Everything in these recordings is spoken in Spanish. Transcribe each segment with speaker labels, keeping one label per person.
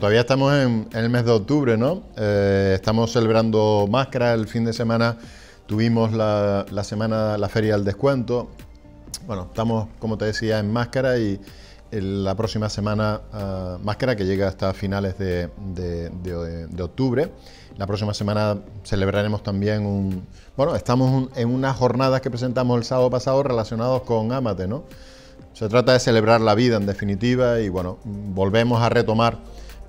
Speaker 1: todavía estamos en, el mes de octubre, ¿no? Eh, estamos celebrando Máscara, el fin de semana tuvimos la, semana, la feria del descuento. Bueno, estamos, como te decía, en Máscara y eh, la próxima semana, ah, Máscara, que llega hasta finales de, octubre. La próxima semana celebraremos también un... Bueno, estamos en unas jornadas que presentamos el sábado pasado relacionados con Amate, ¿no? Se trata de celebrar la vida en definitiva y bueno, volvemos a retomar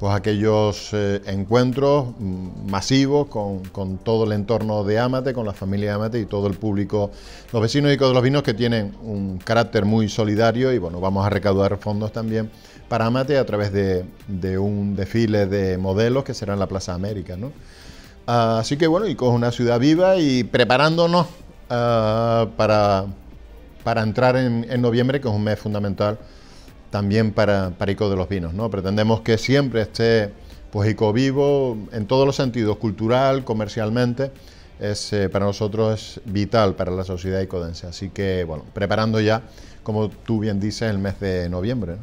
Speaker 1: pues aquellos eh, encuentros masivos con, todo el entorno de Amate, con la familia Amate y todo el público, los vecinos y todos los vinos que tienen un carácter muy solidario y bueno, vamos a recaudar fondos también para Amate a través de, un desfile de modelos que será en la Plaza América. así que bueno, y con una ciudad viva y preparándonos ah, para, entrar en, en noviembre, que es un mes fundamental también para, para ICO de los vinos. ¿no? Pretendemos que siempre esté pues, ICO vivo en todos los sentidos, cultural, comercialmente. Es, eh, para nosotros es vital para la sociedad icodense. Así que, bueno, preparando ya, como tú bien dices, el mes de noviembre.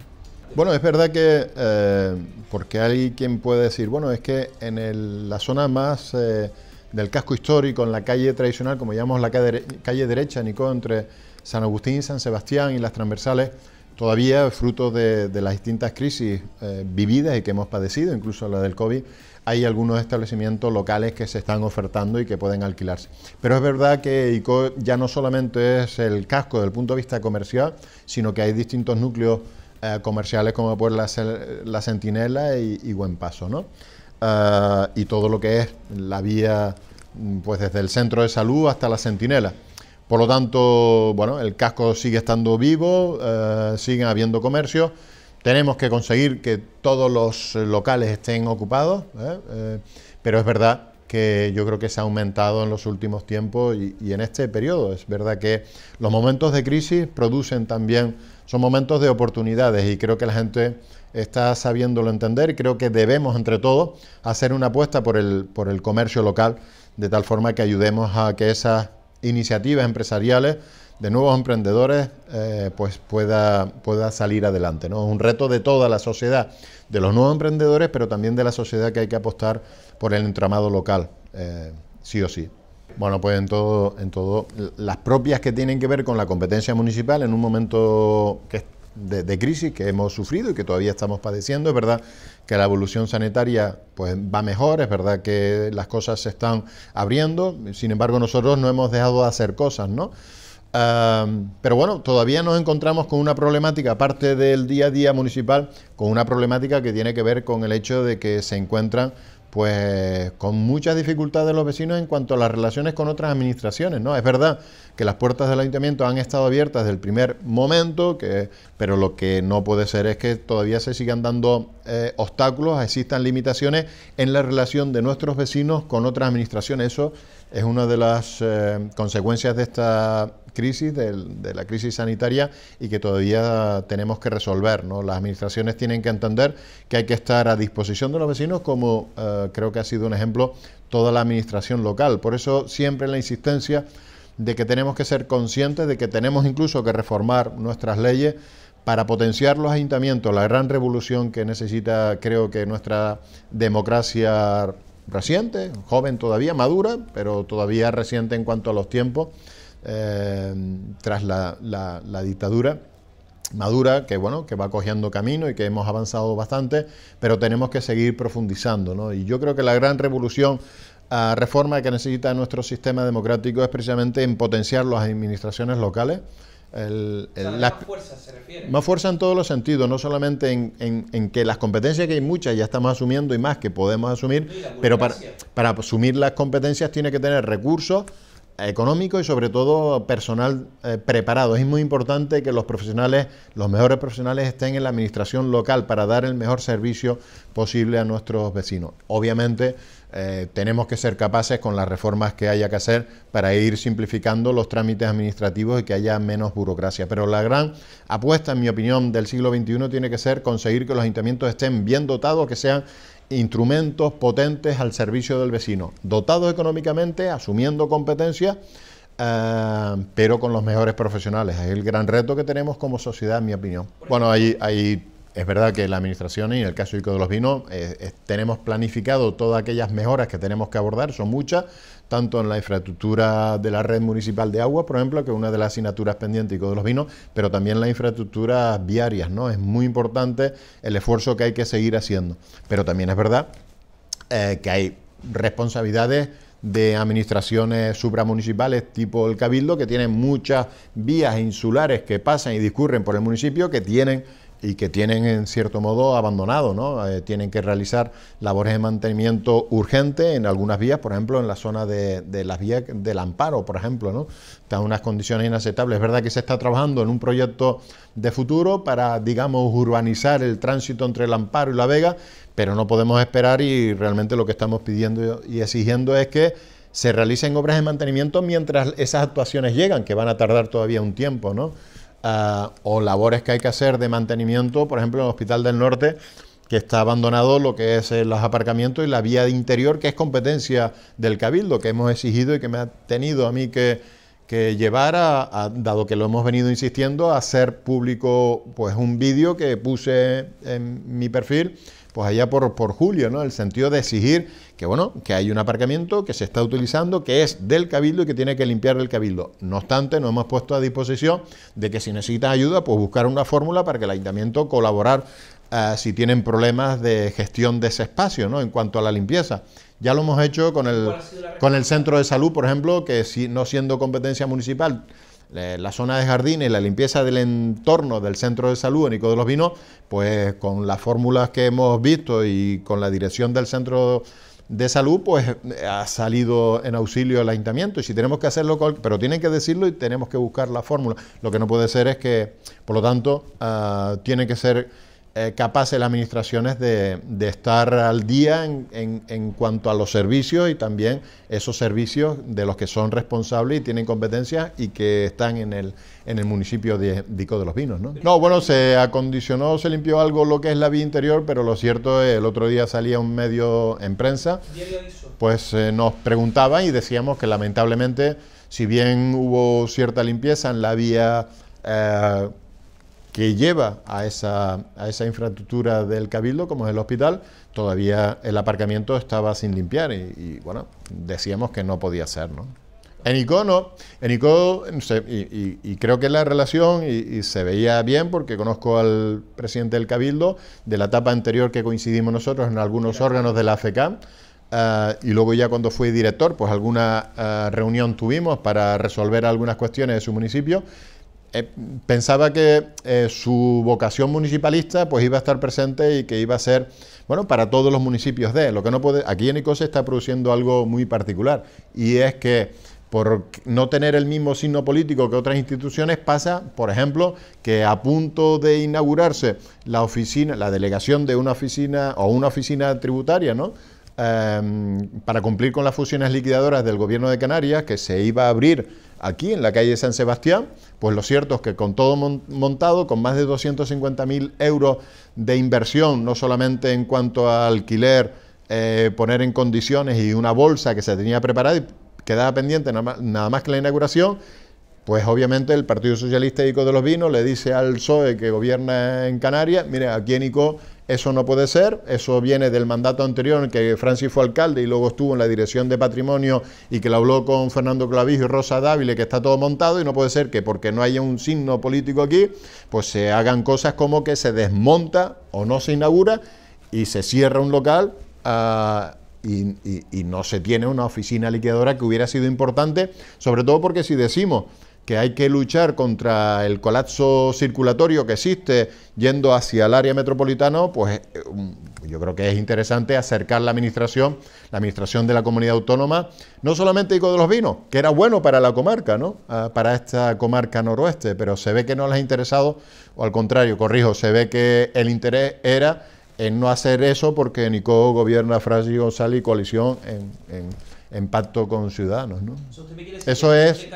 Speaker 1: Bueno, es verdad que, eh, porque hay quien puede decir, bueno, es que en el, la zona más eh, del casco histórico, en la calle tradicional, como llamamos la calle, derecha, Nico, entre San Agustín, y San Sebastián y las transversales, todavía, fruto de, las distintas crisis eh, vividas y que hemos padecido, incluso la del COVID, hay algunos establecimientos locales que se están ofertando y que pueden alquilarse. Pero es verdad que ICO ya no solamente es el casco desde el punto de vista comercial, sino que hay distintos núcleos eh, comerciales como por la, Sentinela y, Buen Paso, ¿no? Eh, y todo lo que es la vía, mm, pues desde el centro de salud hasta la Sentinela. Por lo tanto, bueno, el casco sigue estando vivo, eh, sigue siguen habiendo comercio, tenemos que conseguir que todos los locales estén ocupados, ¿eh? Eh, pero es verdad que yo creo que se ha aumentado en los últimos tiempos y, en este periodo. Es verdad que los momentos de crisis producen también, son momentos de oportunidades y creo que la gente está sabiéndolo entender. Creo que debemos, entre todos, hacer una apuesta por el, por el comercio local, de tal forma que ayudemos a que esas iniciativas empresariales de nuevos emprendedores eh, pues pueda, pueda salir adelante. ¿no? Es un reto de toda la sociedad, de los nuevos emprendedores, pero también de la sociedad que hay que apostar por el entramado local, eh, sí o sí. Bueno, pues en todo, en todo, las propias que tienen que ver con la competencia municipal, en un momento que de, crisis que hemos sufrido y que todavía estamos padeciendo. Es verdad que la evolución sanitaria pues, va mejor, es verdad que las cosas se están abriendo, sin embargo nosotros no hemos dejado de hacer cosas, ¿no? pero bueno, todavía nos encontramos con una problemática, aparte del día a día municipal, con una problemática que tiene que ver con el hecho de que se encuentran pues con muchas dificultades de los vecinos en cuanto a las relaciones con otras administraciones, ¿no? Es verdad que las puertas del ayuntamiento han estado abiertas desde el primer momento, que, pero lo que no puede ser es que todavía se sigan dando eh, obstáculos, existan limitaciones en la relación de nuestros vecinos con otras administraciones. Eso es una de las eh, consecuencias de esta crisis, de la crisis sanitaria y que todavía tenemos que resolver. Las administraciones tienen que entender que hay que estar a disposición de los vecinos, como eh, creo que ha sido un ejemplo toda la administración local. Por eso siempre la insistencia de que tenemos que ser conscientes de que tenemos incluso que reformar nuestras leyes para potenciar los ayuntamientos, la gran revolución que necesita, creo que nuestra democracia reciente, joven todavía, madura, pero todavía reciente en cuanto a los tiempos. Em, tras la, la, dictadura madura que bueno que va cogiendo camino y que hemos avanzado bastante pero tenemos que seguir profundizando y yo creo que la gran revolución a ah, reforma que necesita nuestro sistema democrático es precisamente en potenciar las administraciones locales el, más fuerza se refiere. Más fuerza en todos los sentidos, no solamente en, en, que las competencias que hay muchas ya estamos asumiendo y más que podemos asumir, pero para, para asumir las competencias tiene que tener recursos, económico y sobre todo personal eh, preparado. Es muy importante que los profesionales, los mejores profesionales estén en la administración local para dar el mejor servicio posible a nuestros vecinos. Obviamente eh, tenemos que ser capaces con las reformas que haya que hacer para ir simplificando los trámites administrativos y que haya menos burocracia. Pero la gran apuesta, en mi opinión, del siglo XXI tiene que ser conseguir que los ayuntamientos estén bien dotados, que sean instrumentos potentes al servicio del vecino, dotados económicamente, asumiendo competencias. Eh, pero con los mejores profesionales. Es el gran reto que tenemos como sociedad, en mi opinión. Bueno, hay, hay es verdad que la administración y en el caso de los vinos eh, tenemos planificado todas aquellas mejoras que tenemos que abordar, son muchas, tanto en la infraestructura de la red municipal de agua, por ejemplo, que es una de las asignaturas pendientes de los vinos, pero también las infraestructuras viarias, ¿no? Es muy importante el esfuerzo que hay que seguir haciendo. Pero también es verdad eh, que hay responsabilidades de administraciones supramunicipales tipo el Cabildo, que tienen muchas vías insulares que pasan y discurren por el municipio, que tienen y que tienen en cierto modo abandonado, ¿no? Eh, tienen que realizar labores de mantenimiento urgente en algunas vías, por ejemplo, en la zona de, de las vías del Amparo, por ejemplo, ¿no? Están unas condiciones inaceptables. Es verdad que se está trabajando en un proyecto de futuro para, digamos, urbanizar el tránsito entre el Amparo y la Vega, pero no podemos esperar y realmente lo que estamos pidiendo y exigiendo es que se realicen obras de mantenimiento mientras esas actuaciones llegan, que van a tardar todavía un tiempo, ¿no? Eh, o labores que hay que hacer de mantenimiento, por ejemplo, en el Hospital del Norte, que está abandonado lo que es eh, los aparcamientos y la vía de interior, que es competencia del Cabildo, que hemos exigido y que me ha tenido a mí que, que llevar, dado que lo hemos venido insistiendo, a hacer público pues un vídeo que puse en mi perfil, pues allá por, por julio, ¿no? El sentido de exigir que bueno, que hay un aparcamiento que se está utilizando, que es del cabildo y que tiene que limpiar el cabildo. No obstante, nos hemos puesto a disposición de que si necesita ayuda, pues buscar una fórmula para que el ayuntamiento colaborar eh, si tienen problemas de gestión de ese espacio, ¿no? En cuanto a la limpieza. Ya lo hemos hecho con el, con el centro de salud, por ejemplo, que si, no siendo competencia municipal, la zona de jardín y la limpieza del entorno del centro de salud en de los Vinos, pues con las fórmulas que hemos visto y con la dirección del centro de salud, pues eh, ha salido en auxilio el ayuntamiento. Y si tenemos que hacerlo, pero tienen que decirlo y tenemos que buscar la fórmula. Lo que no puede ser es que, por lo tanto, ah, tiene que ser eh, capaces las administraciones de, estar al día en, cuanto a los servicios y también esos servicios de los que son responsables y tienen competencias y que están en el, en el municipio de Dico de los Vinos. ¿no? bueno, se acondicionó, se limpió algo lo que es la vía interior, pero lo cierto es, eh, el otro día salía un medio en prensa, pues eh, nos preguntaban y decíamos que lamentablemente, si bien hubo cierta limpieza en la vía que lleva a esa, infraestructura del cabildo, como es el hospital, todavía el aparcamiento estaba sin limpiar y, bueno, decíamos que no podía ser, ¿no? En ICO no, en ICO, y, creo que la relación y, se veía bien porque conozco al presidente del Cabildo de la etapa anterior que coincidimos nosotros en algunos órganos de la FECAM eh, y luego ya cuando fue director, pues alguna eh, reunión tuvimos para resolver algunas cuestiones de su municipio eh, pensaba que eh, su vocación municipalista pues iba a estar presente y que iba a ser bueno para todos los municipios de lo que no puede aquí en Nicosia está produciendo algo muy particular y es que por no tener el mismo signo político que otras instituciones, pasa, por ejemplo, que a punto de inaugurarse la oficina, la delegación de una oficina o una oficina tributaria, ¿no? Em, para cumplir con las fusiones liquidadoras del gobierno de Canarias, que se iba a abrir aquí en la calle San Sebastián, pues lo cierto es que con todo montado, con más de 250.000 euros de inversión, no solamente en cuanto a alquiler, eh, poner en condiciones y una bolsa que se tenía preparada y quedaba pendiente nada más que la inauguración, pues obviamente el Partido Socialista y Ico de los Vinos le dice al PSOE que gobierna en Canarias, mire, aquí en Ico eso no puede ser, eso viene del mandato anterior en que Francis fue alcalde y luego estuvo en la dirección de patrimonio y que lo habló con Fernando Clavijo y Rosa Dávila, que está todo montado y no puede ser que porque no haya un signo político aquí, pues se hagan cosas como que se desmonta o no se inaugura y se cierra un local ah, y, y no se tiene una oficina liquidadora que hubiera sido importante, sobre todo porque si decimos que hay que luchar contra el colapso circulatorio que existe yendo hacia el área metropolitana, pues eh, yo creo que es interesante acercar la administración, la administración de la comunidad autónoma, no solamente Ico de los Vinos, que era bueno para la comarca, ¿no? Ah, para esta comarca noroeste, pero se ve que no les ha interesado, o al contrario, corrijo, se ve que el interés era en no hacer eso porque Nico gobierna Francis González y coalición en, pacto con ciudadanos, ¿no? es, eso es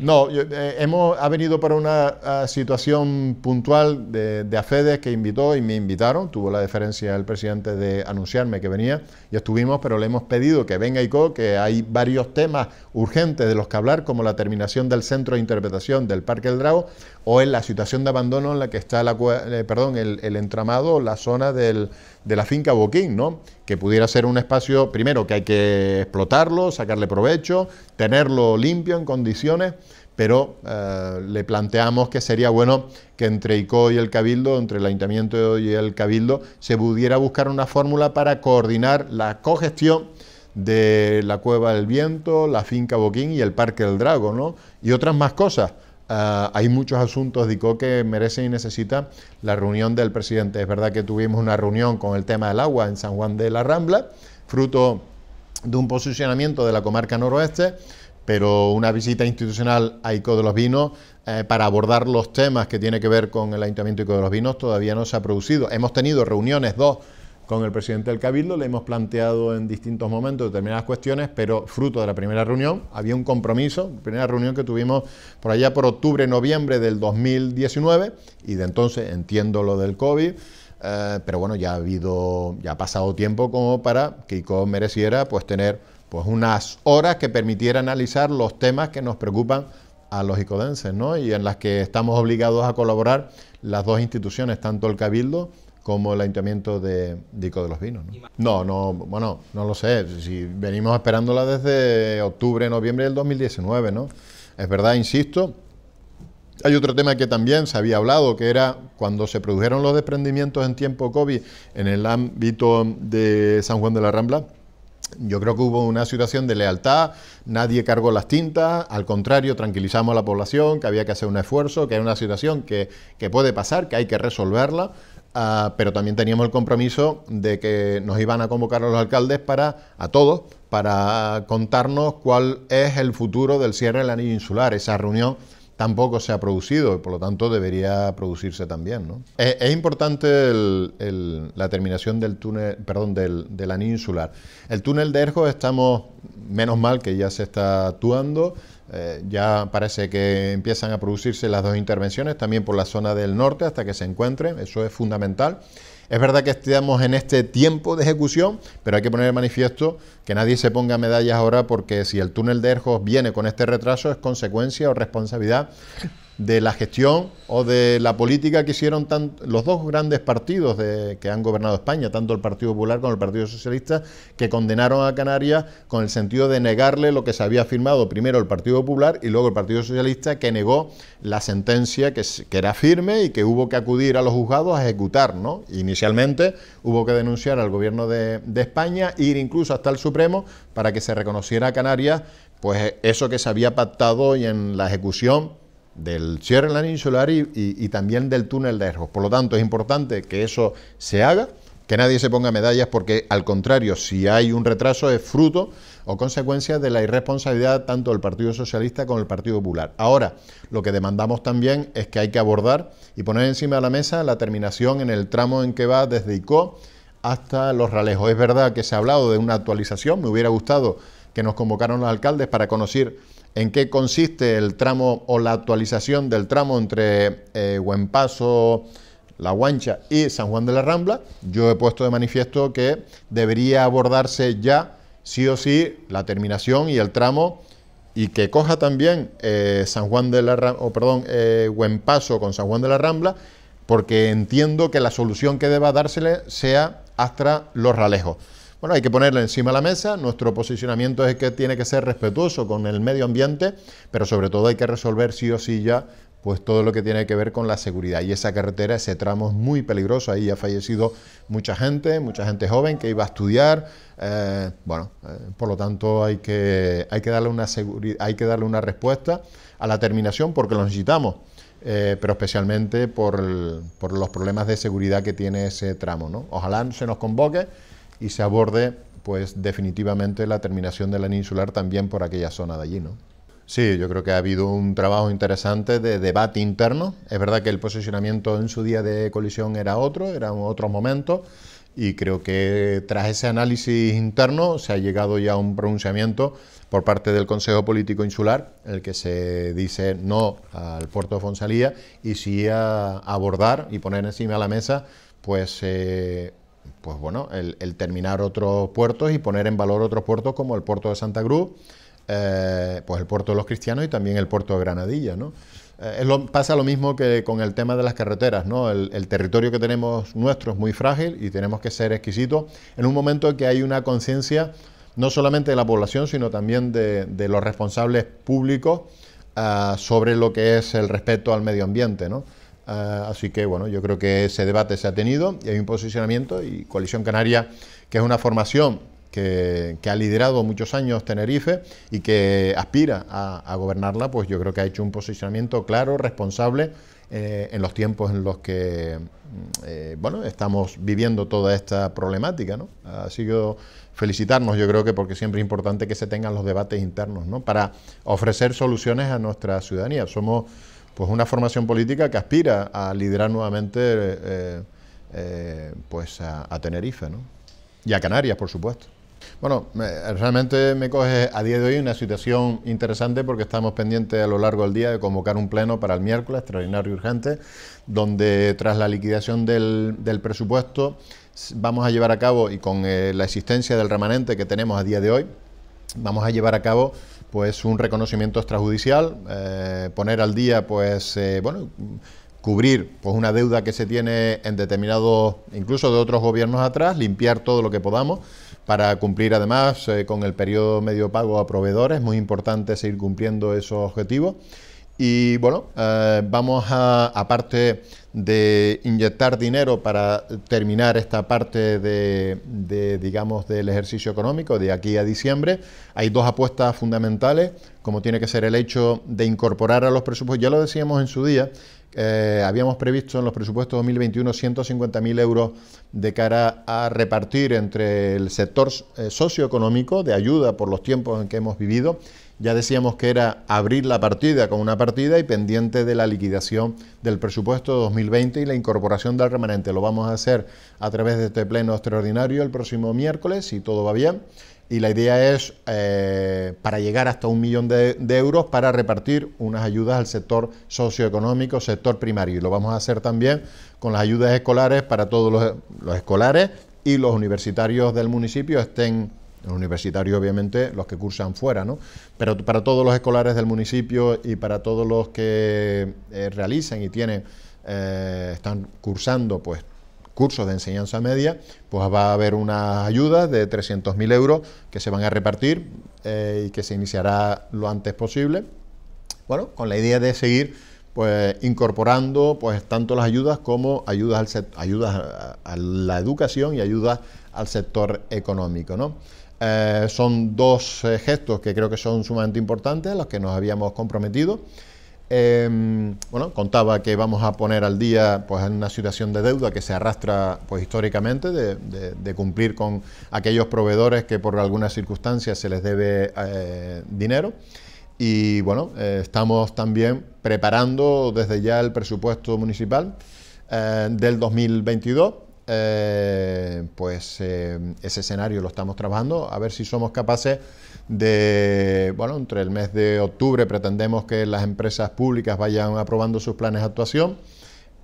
Speaker 1: no, eh, hemos, ha venido para una ah, situación puntual de, de, AFEDES que invitó y me invitaron. Tuvo la deferencia el presidente de anunciarme que venía y estuvimos, pero le hemos pedido que venga co que hay varios temas urgentes de los que hablar, como la terminación del centro de interpretación del Parque del Drago o en la situación de abandono en la que está la, eh, perdón, el, el entramado, la zona del de la finca Boquín, ¿no? Que pudiera ser un espacio, primero, que hay que explotarlo, sacarle provecho, tenerlo limpio en condiciones, pero eh, le planteamos que sería bueno que entre ICO y el Cabildo, entre el Ayuntamiento y el Cabildo, se pudiera buscar una fórmula para coordinar la cogestión de la Cueva del Viento, la finca Boquín y el Parque del Drago, ¿no? Y otras más cosas Ah, hay muchos asuntos, Dico, que merecen y necesitan la reunión del presidente. Es verdad que tuvimos una reunión con el tema del agua en San Juan de la Rambla, fruto de un posicionamiento de la comarca noroeste, pero una visita institucional a ICO de los Vinos eh, para abordar los temas que tiene que ver con el Ayuntamiento de ICO de los Vinos todavía no se ha producido. Hemos tenido reuniones, dos con el presidente del Cabildo, le hemos planteado en distintos momentos determinadas cuestiones, pero fruto de la primera reunión había un compromiso, primera reunión que tuvimos por allá por octubre, noviembre del 2019, y de entonces entiendo lo del COVID, eh, pero bueno, ya ha habido, ya ha pasado tiempo como para que ICO mereciera pues tener pues unas horas que permitiera analizar los temas que nos preocupan a los icodenses, ¿no? Y en las que estamos obligados a colaborar las dos instituciones, tanto el Cabildo como el Ayuntamiento de, Dico de los Vinos. ¿no? ¿no? no, bueno, no lo sé, si venimos esperándola desde octubre, noviembre del 2019, ¿no? Es verdad, insisto, hay otro tema que también se había hablado, que era cuando se produjeron los desprendimientos en tiempo COVID en el ámbito de San Juan de la Rambla, yo creo que hubo una situación de lealtad, nadie cargó las tintas, al contrario, tranquilizamos a la población, que había que hacer un esfuerzo, que era una situación que, que puede pasar, que hay que resolverla Ah, pero también teníamos el compromiso de que nos iban a convocar a los alcaldes para, a todos, para contarnos cuál es el futuro del cierre del anillo insular. Esa reunión tampoco se ha producido y por lo tanto debería producirse también. Es, importante la terminación del túnel, perdón, del, del anillo insular. El túnel de Erjo estamos, menos mal que ya se está actuando. Eh, ya parece que empiezan a producirse las dos intervenciones, también por la zona del norte hasta que se encuentren, eso es fundamental. Es verdad que estamos en este tiempo de ejecución, pero hay que poner de manifiesto que nadie se ponga medallas ahora porque si el túnel de Erjos viene con este retraso es consecuencia o responsabilidad de la gestión o de la política que hicieron los dos grandes partidos que han gobernado España, tanto el Partido Popular como el Partido Socialista, que condenaron a Canarias con el sentido de negarle lo que se había firmado primero el Partido Popular y luego el Partido Socialista, que negó la sentencia que, era firme y que hubo que acudir a los juzgados a ejecutar. ¿no? Inicialmente hubo que denunciar al gobierno de, España, e ir incluso hasta el Supremo para que se reconociera a Canarias pues eso que se había pactado y en la ejecución del cierre en la insular y, también del túnel de erros. Por lo tanto, es importante que eso se haga, que nadie se ponga medallas porque al contrario, si hay un retraso es fruto o consecuencia de la irresponsabilidad tanto del Partido Socialista como del Partido Popular. Ahora, lo que demandamos también es que hay que abordar y poner encima de la mesa la terminación en el tramo en que va desde ICO hasta Los Ralejos. Es verdad que se ha hablado de una actualización, me hubiera gustado que nos convocaron los alcaldes para conocer en qué consiste el tramo o la actualización del tramo entre eh, Paso, La Guancha y San Juan de la Rambla, yo he puesto de manifiesto que debería abordarse ya sí o sí la terminación y el tramo y que coja también eh, San Juan de la Rambla, perdón, eh, con San Juan de la Rambla, porque entiendo que la solución que deba dársele sea Astra los ralejos. Bueno, hay que ponerle encima de la mesa, nuestro posicionamiento es que tiene que ser respetuoso con el medio ambiente, pero sobre todo hay que resolver sí o sí ya pues todo lo que tiene que ver con la seguridad. Y esa carretera, ese tramo es muy peligroso, ahí ha fallecido mucha gente, mucha gente joven que iba a estudiar, eh, bueno, eh, por lo tanto hay que, hay, que darle una hay que darle una respuesta a la terminación porque lo necesitamos. Eh, pero especialmente por, por los problemas de seguridad que tiene ese tramo. ¿no? Ojalá se nos convoque y se aborde pues definitivamente la terminación de la insular también por aquella zona de allí, ¿no? Sí, yo creo que ha habido un trabajo interesante de debate interno. Es verdad que el posicionamiento en su día de colisión era otro, eran otros momentos, y creo que tras ese análisis interno se ha llegado ya a un pronunciamiento por parte del Consejo Político Insular, el que se dice no al puerto de Fonsalía y sí a abordar y poner encima de la mesa pues eh, pues bueno, el, terminar otros puertos y poner en valor otros puertos como el puerto de Santa Cruz, eh, pues el puerto de los cristianos y también el puerto de Granadilla, ¿no? Eh, pasa lo mismo que con el tema de las carreteras, ¿no? El, territorio que tenemos nuestro es muy frágil y tenemos que ser exquisitos en un momento en que hay una conciencia no solamente de la población, sino también de, los responsables públicos ah, sobre lo que es el respeto al medio ambiente, ¿no? Ah, así que bueno, yo creo que ese debate se ha tenido y hay un posicionamiento y Coalición Canaria, que es una formación que, ha liderado muchos años Tenerife y que aspira a, gobernarla, pues yo creo que ha hecho un posicionamiento claro, responsable eh, en los tiempos en los que mm, eh, bueno, estamos viviendo toda esta problemática. ¿no? Así que felicitarnos, yo creo que porque siempre es importante que se tengan los debates internos ¿no? para ofrecer soluciones a nuestra ciudadanía. Somos pues una formación política que aspira a liderar nuevamente eh, eh, pues a, Tenerife ¿no? y a Canarias, por supuesto. Bueno, realmente me coge a día de hoy una situación interesante porque estamos pendientes a lo largo del día de convocar un pleno para el miércoles, extraordinario y urgente, donde tras la liquidación del, presupuesto vamos a llevar a cabo, y con eh, la existencia del remanente que tenemos a día de hoy, vamos a llevar a cabo pues un reconocimiento extrajudicial, eh, poner al día, pues eh, bueno, cubrir pues una deuda que se tiene en determinados, incluso de otros gobiernos atrás, limpiar todo lo que podamos para cumplir además eh, con el periodo medio pago a proveedores, muy importante seguir cumpliendo esos objetivos. Y bueno, eh, vamos a, aparte de inyectar dinero para terminar esta parte de, digamos, del ejercicio económico de aquí a diciembre, hay dos apuestas fundamentales, como tiene que ser el hecho de incorporar a los presupuestos, ya lo decíamos en su día, eh, habíamos previsto en los presupuestos 2021 150.000 euros de cara a repartir entre el sector eh, socioeconómico de ayuda por los tiempos en que hemos vivido ya decíamos que era abrir la partida con una partida y pendiente de la liquidación del presupuesto 2020 y la incorporación del remanente. Lo vamos a hacer a través de este pleno extraordinario el próximo miércoles, si todo va bien. Y la idea es eh, para llegar hasta un millón de, euros para repartir unas ayudas al sector socioeconómico, sector primario. Y lo vamos a hacer también con las ayudas escolares para todos los, los escolares y los universitarios del municipio estén los universitarios, obviamente, los que cursan fuera, ¿no? Pero para todos los escolares del municipio y para todos los que realizan eh, realicen y tienen, eh, están cursando, pues, cursos de enseñanza media, pues va a haber unas ayudas de 300.000 euros que se van a repartir eh, y que se iniciará lo antes posible. Bueno, con la idea de seguir pues incorporando pues tanto las ayudas como ayudas al ayudas a, a la educación y ayudas al sector económico, ¿no? Eh, son dos eh, gestos que creo que son sumamente importantes, a los que nos habíamos comprometido. Em, bueno, contaba que vamos a poner al día pues, una situación de deuda que se arrastra pues, históricamente de, cumplir con aquellos proveedores que por alguna circunstancia se les debe eh, dinero. Y bueno, estamos también preparando desde ya el presupuesto municipal del 2022 eh, pues eh, ese escenario lo estamos trabajando, a ver si somos capaces de, bueno, entre el mes de octubre pretendemos que las empresas públicas vayan aprobando sus planes de actuación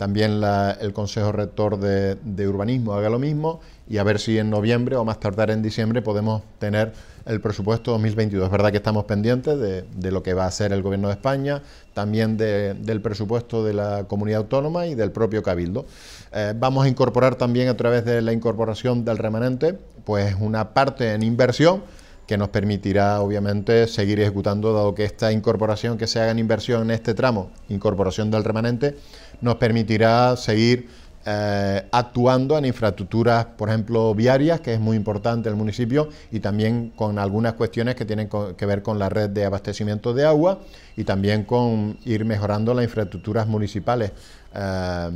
Speaker 1: también la, el Consejo Rector de, Urbanismo haga lo mismo y a ver si en noviembre o más tardar en diciembre podemos tener el presupuesto 2022. Es verdad que estamos pendientes de, lo que va a hacer el Gobierno de España, también del presupuesto de la comunidad autónoma y del propio Cabildo. Eh, vamos a incorporar también a través de la incorporación del remanente pues una parte en inversión que nos permitirá obviamente seguir ejecutando, dado que esta incorporación que se haga en inversión en este tramo, incorporación del remanente, nos permitirá seguir eh, actuando en infraestructuras, por ejemplo, viarias, que es muy importante el municipio, y también con algunas cuestiones que tienen que ver con la red de abastecimiento de agua y también con ir mejorando las infraestructuras municipales, eh,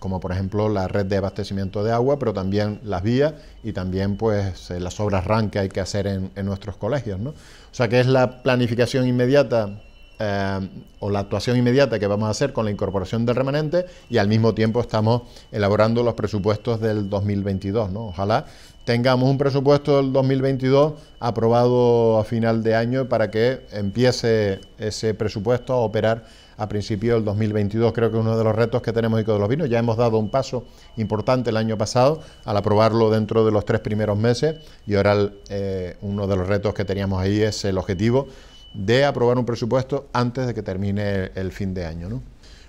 Speaker 1: como por ejemplo la red de abastecimiento de agua, pero también las vías y también pues eh, las obras RAN que hay que hacer en, nuestros colegios. ¿no? O sea que es la planificación inmediata eh, o la actuación inmediata que vamos a hacer con la incorporación del remanente y al mismo tiempo estamos elaborando los presupuestos del 2022. ¿no? Ojalá tengamos un presupuesto del 2022 aprobado a final de año para que empiece ese presupuesto a operar a principio del 2022. Creo que uno de los retos que tenemos y de los Vinos, ya hemos dado un paso importante el año pasado al aprobarlo dentro de los tres primeros meses y ahora eh, uno de los retos que teníamos ahí es el objetivo de aprobar un presupuesto antes de que termine el fin de año.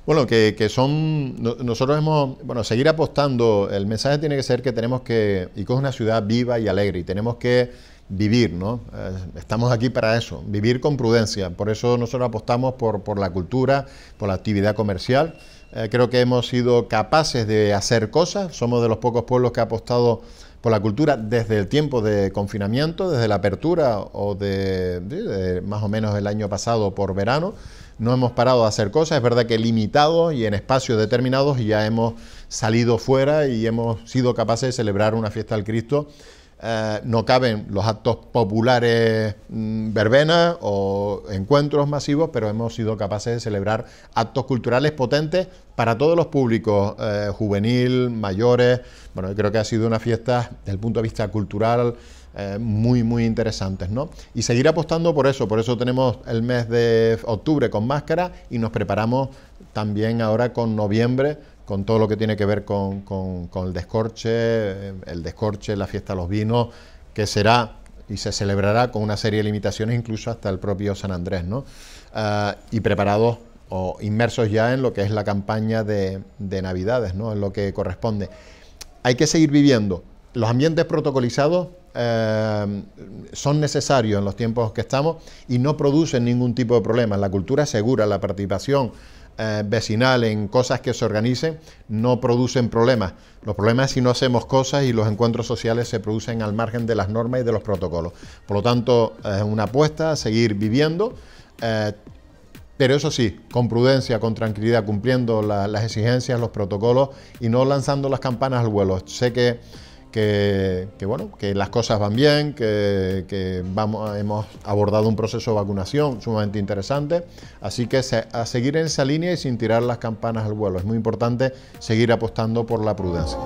Speaker 1: Bueno, que, son, nosotros hemos, bueno, seguir apostando, el mensaje tiene que ser que tenemos que, y es una ciudad viva y alegre y tenemos que vivir, ¿no? Eh, estamos aquí para eso, vivir con prudencia, por eso nosotros apostamos por, por la cultura, por la actividad comercial, eh, creo que hemos sido capaces de hacer cosas, somos de los pocos pueblos que ha apostado ...con la cultura desde el tiempo de confinamiento, desde la apertura o de, más o menos el año pasado por verano. No hemos parado de hacer cosas, es verdad que limitados y en espacios determinados ya hemos salido fuera y hemos sido capaces de celebrar una fiesta al Cristo eh, no caben los actos populares mm, verbenas o encuentros masivos, pero hemos sido capaces de celebrar actos culturales potentes para todos los públicos, eh, juvenil, mayores. Bueno, creo que ha sido una fiesta desde el punto de vista cultural eh, muy, muy interesantes, ¿no? Y seguir apostando por eso, por eso tenemos el mes de octubre con máscara y nos preparamos también ahora con noviembre con todo lo que tiene que ver con, con, el descorche, eh, el descorche, la fiesta de los vinos, que será y se celebrará con una serie de limitaciones, incluso hasta el propio San Andrés, ¿no? Ah, y preparados o inmersos ya en lo que es la campaña de, Navidades, ¿no? En lo que corresponde. Hay que seguir viviendo. Los ambientes protocolizados eh, son necesarios en los tiempos que estamos y no producen ningún tipo de problema. La cultura es segura, la participación eh, vecinal, en cosas que se organicen, no producen problemas. Los problemas si no hacemos cosas y los encuentros sociales se producen al margen de las normas y de los protocolos. Por lo tanto, es una apuesta a seguir viviendo. Eh, pero eso sí, con prudencia, con tranquilidad, cumpliendo las exigencias, los protocolos y no lanzando las campanas al vuelo. Sé que que, bueno, que las cosas van bien, que, vamos, hemos abordado un proceso de vacunación sumamente interesante, así que a seguir en esa línea y sin tirar las campanas al vuelo. Es muy importante seguir apostando por la prudencia.